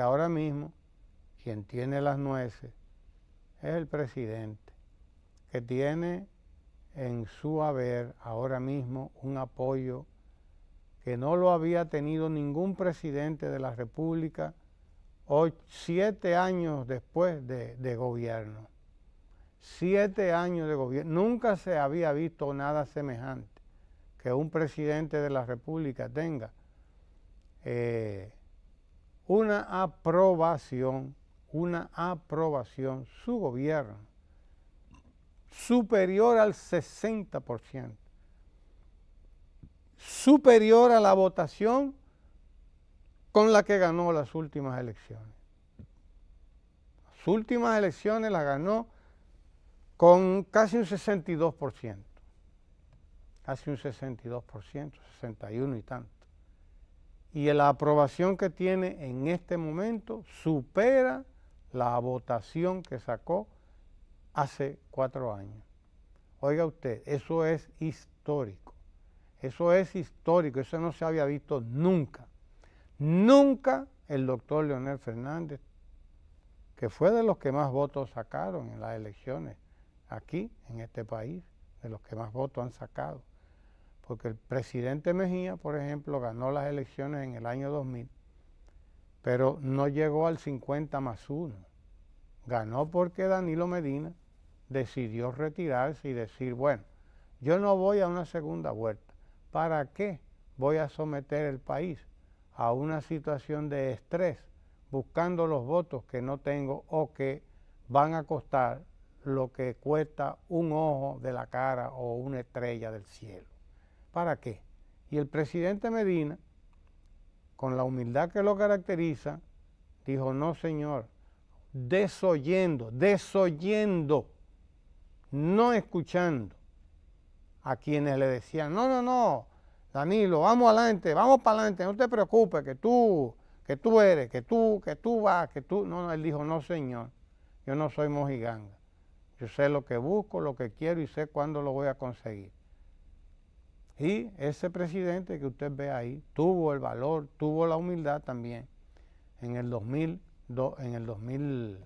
ahora mismo quien tiene las nueces es el presidente, que tiene en su haber ahora mismo un apoyo que no lo había tenido ningún presidente de la República siete años después de, gobierno. Siete años de gobierno. Nunca se había visto nada semejante que un presidente de la República tenga eh, una aprobación, una aprobación, su gobierno, superior al 60%, superior a la votación con la que ganó las últimas elecciones. Las últimas elecciones las ganó con casi un 62%, casi un 62%, 61 y tanto y la aprobación que tiene en este momento supera la votación que sacó hace cuatro años. Oiga usted, eso es histórico, eso es histórico, eso no se había visto nunca. Nunca el doctor Leonel Fernández, que fue de los que más votos sacaron en las elecciones aquí, en este país, de los que más votos han sacado, porque el presidente Mejía, por ejemplo, ganó las elecciones en el año 2000, pero no llegó al 50 más 1. Ganó porque Danilo Medina decidió retirarse y decir, bueno, yo no voy a una segunda vuelta. ¿Para qué voy a someter el país a una situación de estrés buscando los votos que no tengo o que van a costar lo que cuesta un ojo de la cara o una estrella del cielo? ¿Para qué? Y el presidente Medina, con la humildad que lo caracteriza, dijo, no señor, desoyendo, desoyendo, no escuchando a quienes le decían, no, no, no, Danilo, vamos adelante, vamos para adelante, no te preocupes, que tú, que tú eres, que tú, que tú vas, que tú, no, no, él dijo, no señor, yo no soy mojiganga, yo sé lo que busco, lo que quiero y sé cuándo lo voy a conseguir. Y ese presidente que usted ve ahí tuvo el valor, tuvo la humildad también en el 2000, en el 2000,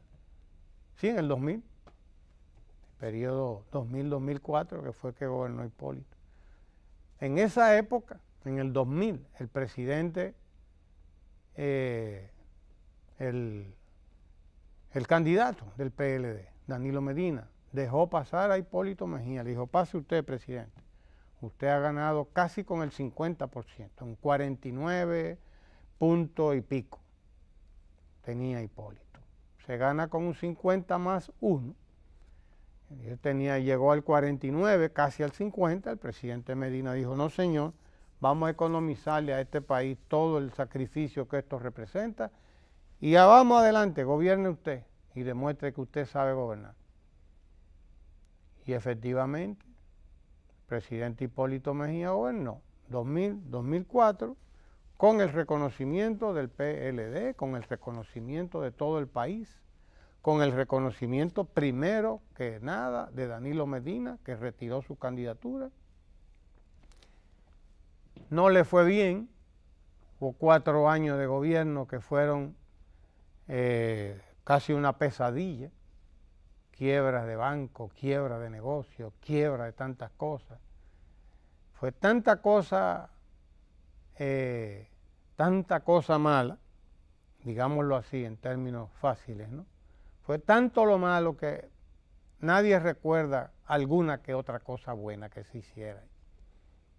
sí, en el 2000, periodo 2000-2004 que fue que gobernó Hipólito. En esa época, en el 2000, el presidente, eh, el, el candidato del PLD, Danilo Medina, dejó pasar a Hipólito Mejía, le dijo, pase usted, presidente usted ha ganado casi con el 50%, un 49 punto y pico tenía Hipólito. Se gana con un 50 más 1. Él tenía, llegó al 49, casi al 50, el presidente Medina dijo, no señor, vamos a economizarle a este país todo el sacrificio que esto representa y ya vamos adelante, gobierne usted y demuestre que usted sabe gobernar. Y efectivamente, presidente Hipólito Mejía no 2000-2004 con el reconocimiento del PLD, con el reconocimiento de todo el país, con el reconocimiento primero que nada de Danilo Medina, que retiró su candidatura. No le fue bien, hubo cuatro años de gobierno que fueron eh, casi una pesadilla quiebras de banco, quiebra de negocio, quiebra de tantas cosas. Fue tanta cosa, eh, tanta cosa mala, digámoslo así en términos fáciles, ¿no? Fue tanto lo malo que nadie recuerda alguna que otra cosa buena que se hiciera.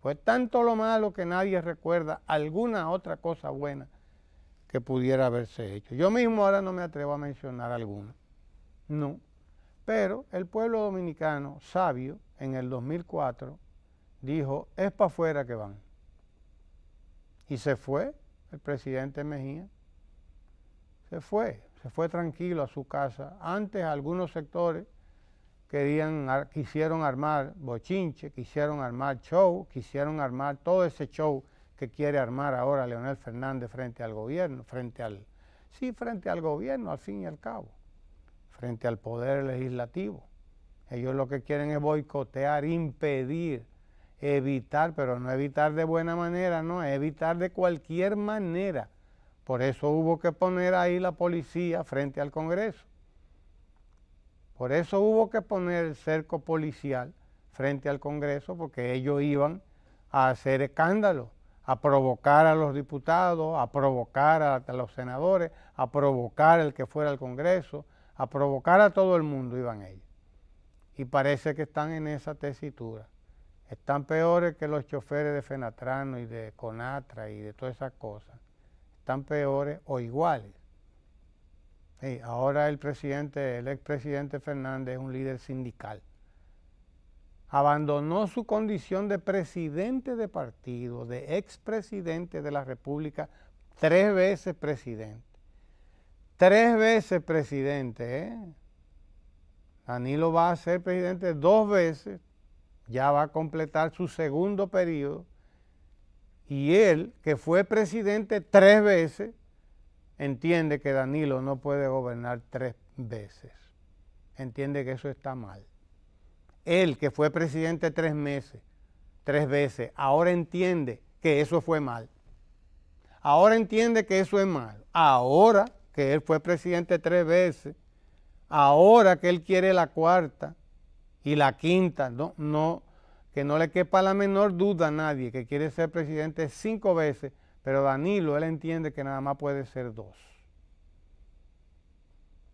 Fue tanto lo malo que nadie recuerda alguna otra cosa buena que pudiera haberse hecho. Yo mismo ahora no me atrevo a mencionar alguna. No, pero el pueblo dominicano, sabio, en el 2004, dijo, es para afuera que van. Y se fue el presidente Mejía. Se fue, se fue tranquilo a su casa. Antes algunos sectores querían, quisieron armar bochinche, quisieron armar show, quisieron armar todo ese show que quiere armar ahora Leonel Fernández frente al gobierno, frente al, sí, frente al gobierno, al fin y al cabo frente al poder legislativo. Ellos lo que quieren es boicotear, impedir, evitar, pero no evitar de buena manera, no, evitar de cualquier manera. Por eso hubo que poner ahí la policía frente al Congreso. Por eso hubo que poner el cerco policial frente al Congreso, porque ellos iban a hacer escándalo, a provocar a los diputados, a provocar a, los senadores, a provocar el que fuera al Congreso, a provocar a todo el mundo iban ellos. Y parece que están en esa tesitura. Están peores que los choferes de Fenatrano y de Conatra y de todas esas cosas. Están peores o iguales. ahora el presidente, el expresidente Fernández es un líder sindical. Abandonó su condición de presidente de partido, de expresidente de la República, tres veces presidente Tres veces presidente, ¿eh? Danilo va a ser presidente dos veces, ya va a completar su segundo periodo, y él, que fue presidente tres veces, entiende que Danilo no puede gobernar tres veces. Entiende que eso está mal. Él, que fue presidente tres meses, tres veces, ahora entiende que eso fue mal. Ahora entiende que eso es mal. Ahora que él fue presidente tres veces, ahora que él quiere la cuarta y la quinta, no, no, que no le quepa la menor duda a nadie que quiere ser presidente cinco veces, pero Danilo, él entiende que nada más puede ser dos.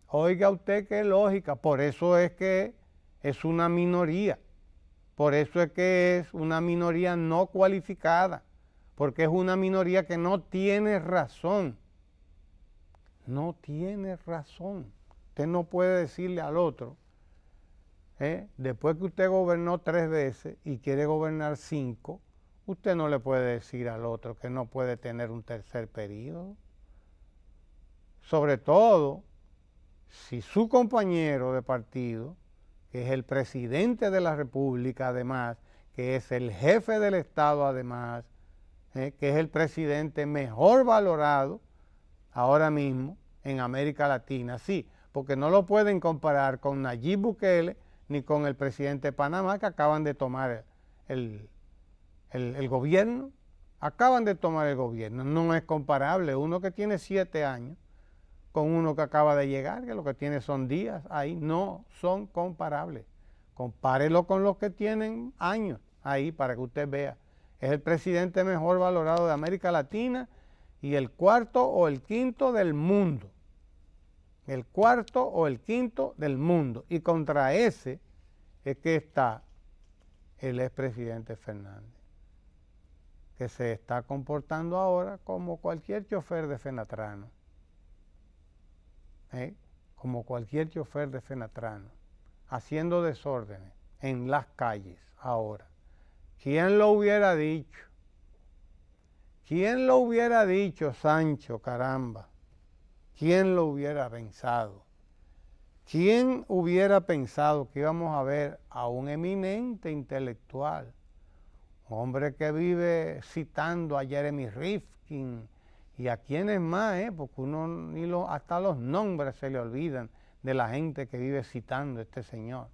Oiga usted qué lógica, por eso es que es una minoría, por eso es que es una minoría no cualificada, porque es una minoría que no tiene razón no tiene razón. Usted no puede decirle al otro, ¿eh? después que usted gobernó tres veces y quiere gobernar cinco, usted no le puede decir al otro que no puede tener un tercer periodo. Sobre todo si su compañero de partido, que es el presidente de la República además, que es el jefe del Estado además, ¿eh? que es el presidente mejor valorado ahora mismo, en América Latina. Sí, porque no lo pueden comparar con Nayib Bukele ni con el presidente de Panamá que acaban de tomar el, gobierno. Acaban de tomar el gobierno. No es comparable uno que tiene siete años con uno que acaba de llegar, que lo que tiene son días ahí. No son comparables. Compárelo con los que tienen años ahí para que usted vea. Es el presidente mejor valorado de América Latina y el cuarto o el quinto del mundo el cuarto o el quinto del mundo. Y contra ese es que está el expresidente Fernández, que se está comportando ahora como cualquier chofer de Fenatrano. ¿eh? Como cualquier chofer de Fenatrano, haciendo desórdenes en las calles ahora. ¿Quién lo hubiera dicho? ¿Quién lo hubiera dicho, Sancho, caramba? ¿Quién lo hubiera pensado? ¿Quién hubiera pensado que íbamos a ver a un eminente intelectual, un hombre que vive citando a Jeremy Rifkin y a quienes más, eh? porque uno ni lo, hasta los nombres se le olvidan de la gente que vive citando a este señor?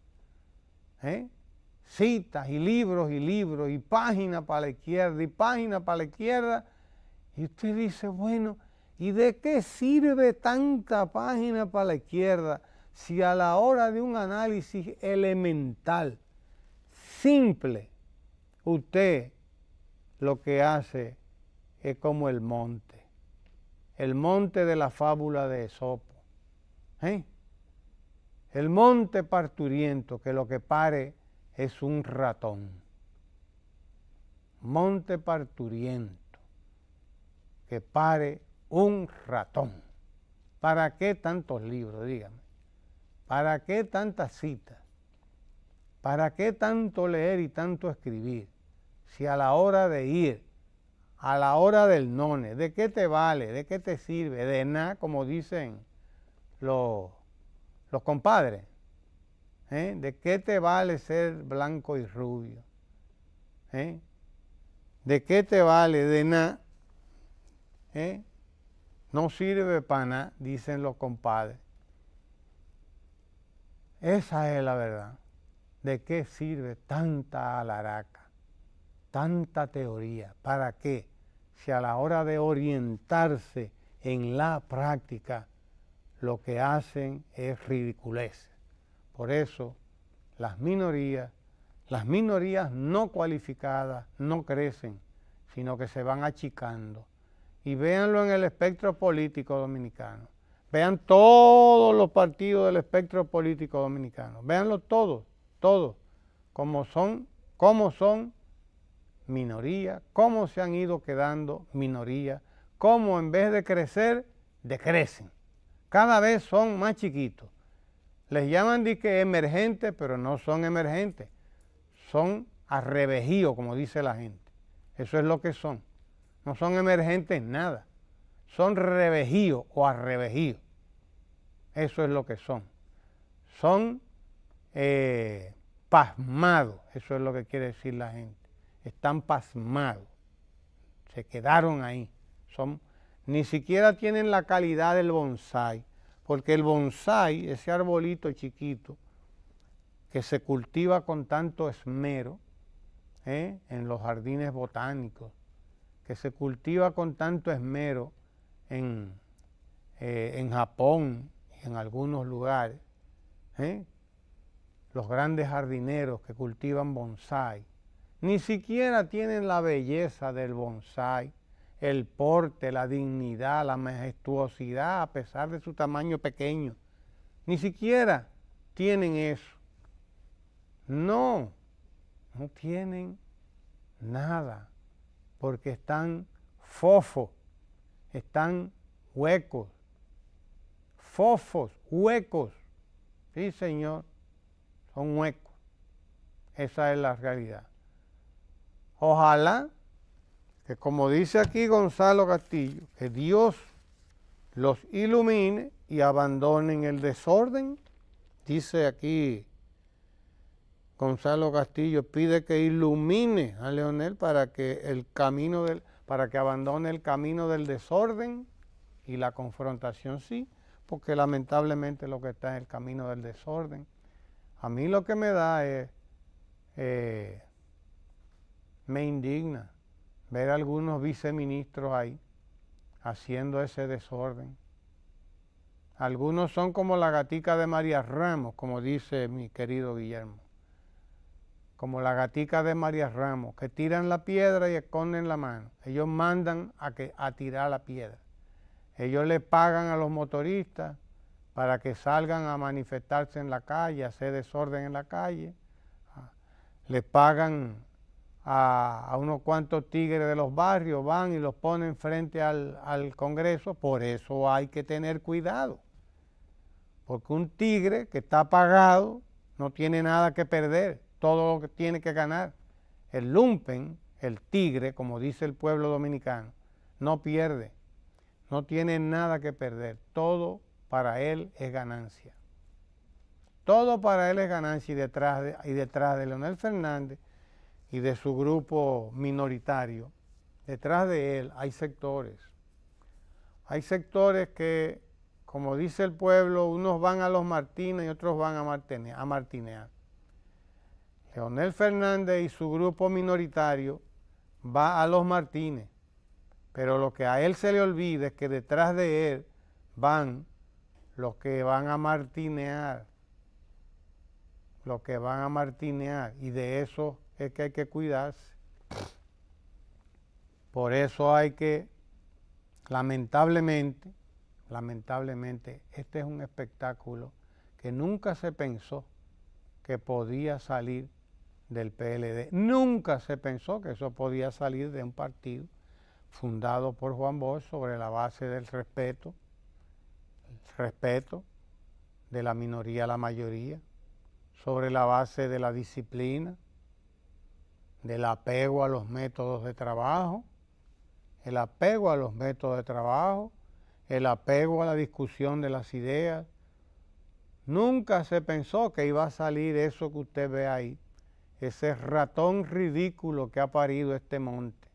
¿eh? Citas y libros y libros y páginas para la izquierda y páginas para la izquierda. Y usted dice, bueno, ¿Y de qué sirve tanta página para la izquierda si a la hora de un análisis elemental, simple, usted lo que hace es como el monte, el monte de la fábula de Esopo, ¿eh? el monte parturiento que lo que pare es un ratón, monte parturiento que pare un ratón. ¿Para qué tantos libros? Dígame. ¿Para qué tantas citas? ¿Para qué tanto leer y tanto escribir? Si a la hora de ir, a la hora del none, ¿de qué te vale? ¿De qué te sirve? De nada, como dicen los, los compadres. ¿eh? ¿De qué te vale ser blanco y rubio? ¿Eh? ¿De qué te vale? De nada. ¿eh? No sirve para dicen los compadres. Esa es la verdad. ¿De qué sirve tanta alaraca, tanta teoría? ¿Para qué? Si a la hora de orientarse en la práctica, lo que hacen es ridiculez. Por eso, las minorías, las minorías no cualificadas no crecen, sino que se van achicando y véanlo en el espectro político dominicano. Vean todos los partidos del espectro político dominicano. Véanlo todos, todos, como son, cómo son minoría, cómo se han ido quedando minoría, cómo en vez de crecer, decrecen. Cada vez son más chiquitos. Les llaman de que emergentes, pero no son emergentes. Son arrevejíos, como dice la gente. Eso es lo que son no son emergentes nada, son revejíos o arrevejíos. Eso es lo que son. Son eh, pasmados, eso es lo que quiere decir la gente. Están pasmados, se quedaron ahí. Son, ni siquiera tienen la calidad del bonsai, porque el bonsai, ese arbolito chiquito, que se cultiva con tanto esmero ¿eh? en los jardines botánicos, que se cultiva con tanto esmero en, eh, Japón y en algunos lugares, ¿eh? los grandes jardineros que cultivan bonsai, ni siquiera tienen la belleza del bonsai, el porte, la dignidad, la majestuosidad, a pesar de su tamaño pequeño. Ni siquiera tienen eso. No, no tienen nada porque están fofos, están huecos, fofos, huecos, sí señor, son huecos, esa es la realidad. Ojalá que como dice aquí Gonzalo Castillo, que Dios los ilumine y abandonen el desorden, dice aquí Gonzalo Castillo pide que ilumine a Leonel para que el camino del, para que abandone el camino del desorden y la confrontación sí, porque lamentablemente lo que está en el camino del desorden. A mí lo que me da es, eh, me indigna ver algunos viceministros ahí haciendo ese desorden. Algunos son como la gatica de María Ramos, como dice mi querido Guillermo como la gatica de María Ramos, que tiran la piedra y esconden la mano. Ellos mandan a, que, a tirar la piedra. Ellos le pagan a los motoristas para que salgan a manifestarse en la calle, a hacer desorden en la calle. Ah, Les pagan a, unos cuantos tigres de los barrios, van y los ponen frente al Congreso. Por eso hay que tener cuidado. Porque un tigre que está pagado no tiene nada que perder todo lo que tiene que ganar. El lumpen, el tigre, como dice el pueblo dominicano, no pierde, no tiene nada que perder, todo para él es ganancia. Todo para él es ganancia y detrás de, detrás de Leonel Fernández y de su grupo minoritario, detrás de él hay sectores. Hay sectores que, como dice el pueblo, unos van a los Martínez y otros van a, a martinear. Leonel Fernández y su grupo minoritario va a los Martínez, pero lo que a él se le olvida es que detrás de él van los que van a martinear, los que van a martinear, y de eso es que hay que cuidarse. Por eso hay que, lamentablemente, lamentablemente, este es un espectáculo que nunca se pensó que podía salir del PLD. Nunca se pensó que eso podía salir de un partido fundado por Juan Bosch sobre la base del respeto, el respeto de la minoría a la mayoría, sobre la base de la disciplina, del apego a los métodos de trabajo, el apego a los métodos de trabajo, el apego a la discusión de las ideas. Nunca se pensó que iba a salir eso que usted ve ahí ese ratón ridículo que ha parido este monte.